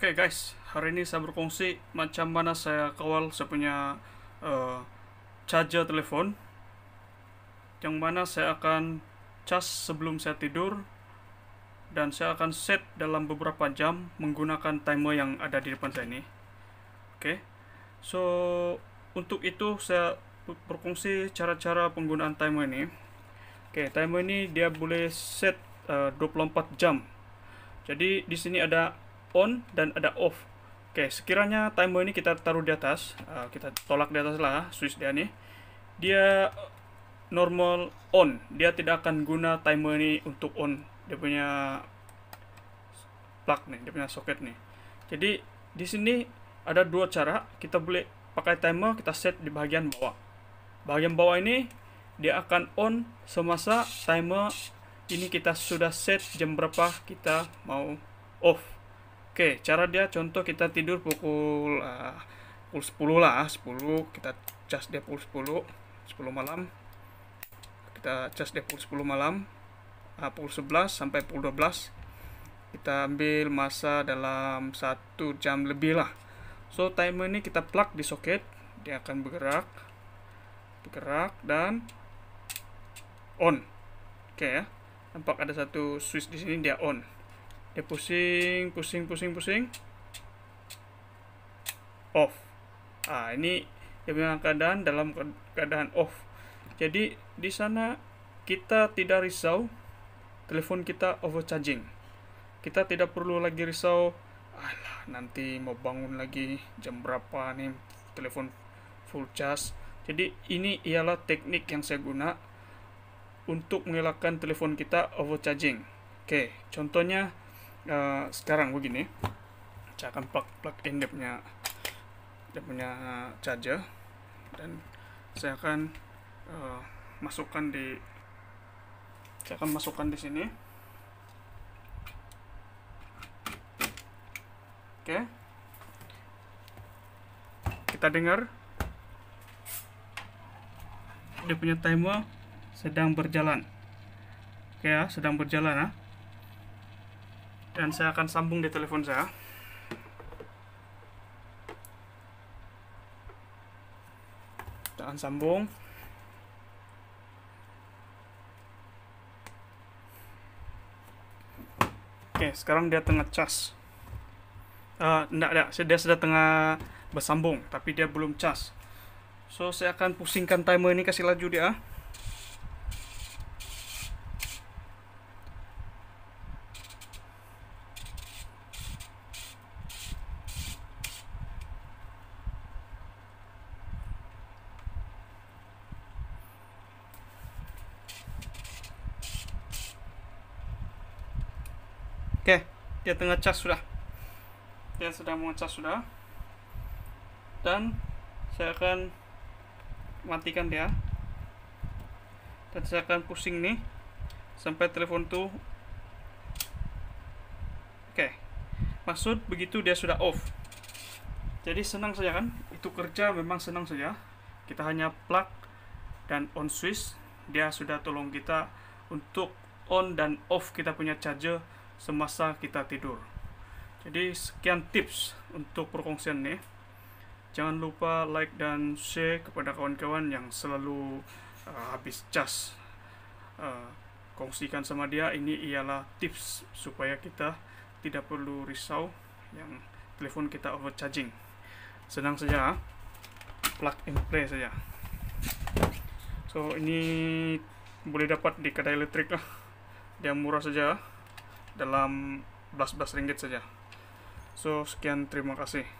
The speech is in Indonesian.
Oke okay guys, hari ini saya berkongsi macam mana saya kawal saya punya uh, charger telepon yang mana saya akan charge sebelum saya tidur dan saya akan set dalam beberapa jam menggunakan timer yang ada di depan saya ini. Oke. Okay. So, untuk itu saya berkongsi cara-cara penggunaan timer ini. Oke, okay, timer ini dia boleh set eh, uh, 24 jam. Jadi di sini ada on dan ada off oke sekiranya timer ini kita taruh di atas uh, kita tolak di atas lah switch dia nih dia normal on dia tidak akan guna timer ini untuk on dia punya plug nih dia punya soket nih jadi di sini ada dua cara kita boleh pakai timer kita set di bagian bawah bagian bawah ini dia akan on semasa timer ini kita sudah set jam berapa kita mau off Oke, cara dia contoh kita tidur pukul uh, pukul 10 lah, 10 kita cas dia pukul 10, 10 malam. Kita cas dia pukul 10 malam, uh, pukul 11 sampai pukul 12. Kita ambil masa dalam satu jam lebih lah. So timer ini kita plug di soket, dia akan bergerak, bergerak dan on. Oke ya. Nampak ada satu switch di sini dia on. Ya pusing pusing pusing pusing off ah ini dia bilang keadaan dalam keadaan off jadi di sana kita tidak risau telepon kita overcharging kita tidak perlu lagi risau alah nanti mau bangun lagi jam berapa nih telepon full charge jadi ini ialah teknik yang saya guna untuk mengelakkan telepon kita overcharging oke contohnya Eh, sekarang begini saya akan plug plug in dia punya dia punya charger dan saya akan uh, masukkan di saya akan masukkan di sini oke okay. kita dengar dia punya timer sedang berjalan oke okay, ya sedang berjalan ya dan saya akan sambung di telepon saya kita akan sambung oke sekarang dia tengah cas uh, eh, tidak, dia sudah tengah bersambung tapi dia belum cas so saya akan pusingkan timer ini kasih laju dia dia tengah cas sudah dia sudah mengecas sudah dan saya akan matikan dia dan saya akan pusing nih sampai telepon tuh oke maksud begitu dia sudah off jadi senang saja kan itu kerja memang senang saja kita hanya plug dan on switch dia sudah tolong kita untuk on dan off kita punya charger semasa kita tidur. Jadi sekian tips untuk perkongsian nih. Jangan lupa like dan share kepada kawan-kawan yang selalu uh, habis cas. Uh, kongsikan sama dia ini ialah tips supaya kita tidak perlu risau yang telepon kita overcharging. Senang saja, ah. plug and play saja. So ini boleh dapat di kedai elektrik lah. Dia murah saja. Ah dalam belas-belas ringgit saja so sekian terima kasih